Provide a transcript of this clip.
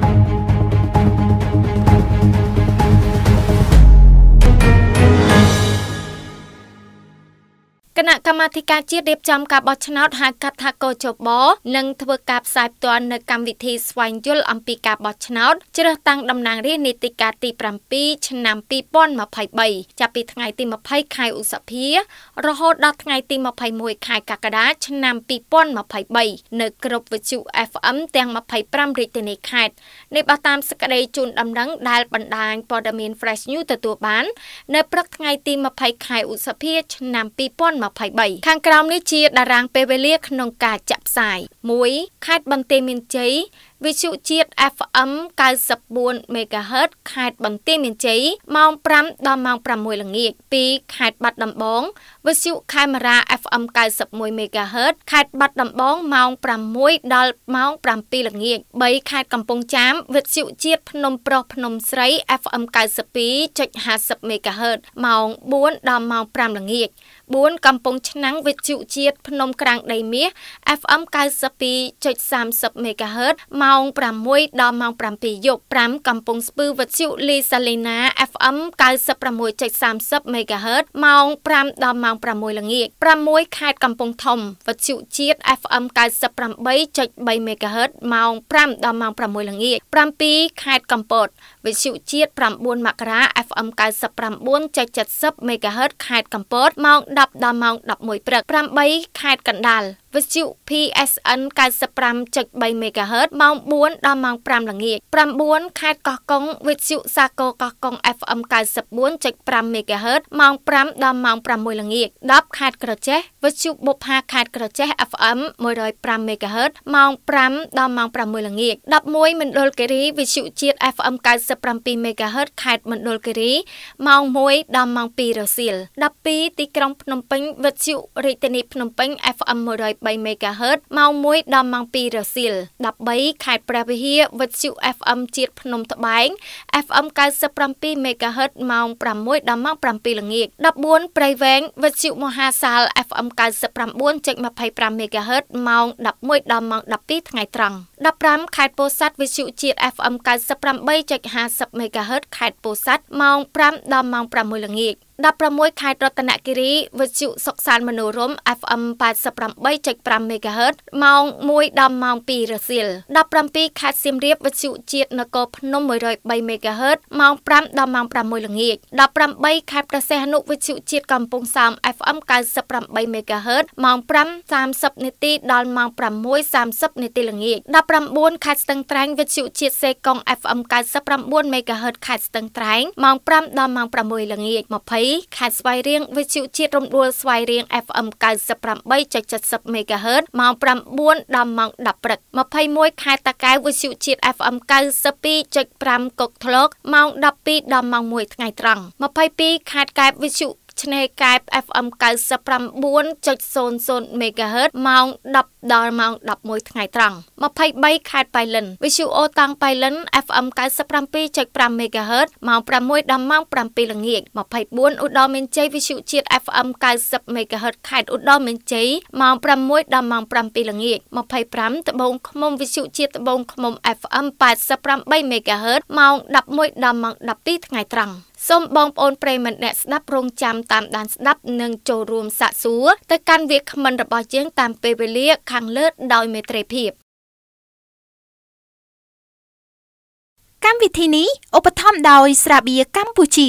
Thank you. គណៈកម្មាធិការជាតិរៀបចំការបោះឆ្នោតហៅកាត់ថាកោជបនឹងធ្វើការផ្សាយផ្ទាល់នៅកម្មវិធីស្វែងយល់អំពីការបោះឆ្នោតជ្រើសតាំងតំណាងរាស្ត្រនីតិកាលទី7ឆ្នាំ2023ចាប់ពីថ្ងៃទី20ខែឧសភារហូតដល់ថ្ងៃទី21ខែកក្កដាឆ្នាំ2023នៅក្របវិទ្យុ FM ទាំង25រាជធានីខេត្តនេះបើតាមសេចក្តីជូនដំណឹងដែលបណ្ដាញព័ត៌មាន Fresh News ទទួលបាននៅព្រឹកថ្ងៃទី20ខែឧសភាឆ្នាំ2023 2023ខាងក្រោមនេះជាតារាងពេលវេលាក្នុងការចាក់ផ្សាយ1ខេត្តបន្ទាយមានជ័យវិទ្យុជាតិ FM 94 MHz ខេត្តបន្ទាយមានជ័យម៉ោង5ដល់ម៉ោង6ល្ងាច2ខេត្តបាត់ដំបងវិទ្យុខេមរា FM 91 MHz ខេត្តបាត់ដំបងម៉ោង6ដល់ម៉ោង7ល្ងាច3ខេត្តកំពង់ចាមវិទ្យុជាតិភ្នំប្រុសភ្នំស្រី FM 92.50 MHz ម៉ោង4ដល់ម៉ោង5ល្ងាច4កំពង់ឆ្នាំងវិទ្យុជាតិភ្នំក្រាំងដីមាស FM 90 12.30 MHz ម៉ោង6ដល់ម៉ោង7យប់5កំពង់ស្ពឺវិទ្យុលីសាលីណា FM 96.30 MHz ម៉ោង5ដល់ម៉ោង6ល្ងាច6ខេត្តកំពង់ធំវិទ្យុជាតិ FM 98.3 MHz ម៉ោង5ដល់ម៉ោង6ល្ងាច7ខេត្តកំពត វិទ្យុជាតិ9មករា FM 99.70 MHz ខេត្តកំពតម៉ោង10ដល់ម៉ោង11ព្រឹក8ខេត្តកណ្ដាលវិទ្យុ PSN 95.3 MHz ម៉ោង4ដល់ម៉ោង5ល្ងាច9ខេត្តកោះកុងវិទ្យុសាគរកោះកុង FM 94.5 MHz ម៉ោង5ដល់ម៉ោង6ល្ងាច10ខេត្តក្រចេះវិទ្យុបុប្ផាខេត្តក្រចេះ FM 105 MHz ម៉ោង5ដល់ម៉ោង6ល្ងាច11មណ្ឌលគិរីវិទ្យុជាតិ FM 97 MHz ខេត្តមណ្ឌលគិរីម៉ោង1ដល់ម៉ោង2រសៀល12ទីក្រុងភ្នំពេញវិទ្យុរាជធានីភ្នំពេញ FM 103 13 MHz ម៉ោង1ដល់ម៉ោង2រសៀល13ខេត្តព្រះវិហារវិទ្យុ FM ជាតិភ្នំត្បែង FM 97 MHz ម៉ោង6ដល់ម៉ោង7ល្ងាច14ព្រៃវែងវិទ្យុមហាសាល FM 99.25 MHz ម៉ោង11ដល់ម៉ោង12ថ្ងៃត្រង់15ខេត្តពោធិ៍សាត់វិទ្យុជាតិ FM 98.50 MHz ខេត្តពោធិ៍សាត់ម៉ោង5ដល់ម៉ោង6ល្ងាច16ខេត្តរតនគិរីវិទ្យុសុខសានមនោរម FM 88.5 MHz ម៉ោង1ដល់ម៉ោង2រសៀល17ខេត្តសៀមរាបវិទ្យុជាតិនគរភ្នំ103 MHz ម៉ោង5ដល់ម៉ោង6ល្ងាច18ខេត្តប្រសេះនុវិទ្យុជាតិកំពង់សោម FM 98 MHz ម៉ោង5:30នាទីដល់ម៉ោង6:30នាទីល្ងាច9ខេត្តស្ទឹងត្រែងវិទ្យុជាតិសេកុង FM 99 MHz ខេត្តស្ទឹងត្រែងម៉ោង5ដល់ម៉ោង6ល្ងាច20ខេត្តស្វាយរៀងវិទ្យុជាតិរំដួលស្វាយរៀង FM 98.70 MHz ម៉ោង9ដល់ម៉ោង10ព្រឹក21ខេត្តតាកែវវិទ្យុជាតិ FM 92.5កុកធ្លកម៉ោង12ដល់ម៉ោង1ថ្ងៃត្រង់22ខេត្តកែបវិទ្យុឆ្នេរកែប FM 99.00 MHz ម៉ោង10ដល់ម៉ោង11ថ្ងៃត្រង់23ខេត្តប៉ៃលិន VTV តាំងប៉ៃលិន FM 97.5 MHz ម៉ោង6ដល់ម៉ោង7ល្ងាច24ឧត្តរមានជ័យ VTV ជាតិ FM 90 MHz ខេត្តឧត្តរមានជ័យម៉ោង6ដល់ម៉ោង7ល្ងាច25ត្បូងឃ្មុំ VTV ជាតិត្បូងឃ្មុំ FM 88 MHz ម៉ោង11ដល់ម៉ោង12ថ្ងៃត្រង់សូមបងប្អូនប្រិមិត្តអ្នកស្ដាប់រងចាំតាមដានស្ដាប់និងចូលរួមសាកសួរទៅកាន់វាគ្មិនរបស់យើងតាមពេលវេលាខខាងលើ ដោយមេត្រីភាពកម្មវិធីនេះឧបត្ថម្ភដោយស្រាបៀរកម្ពុជា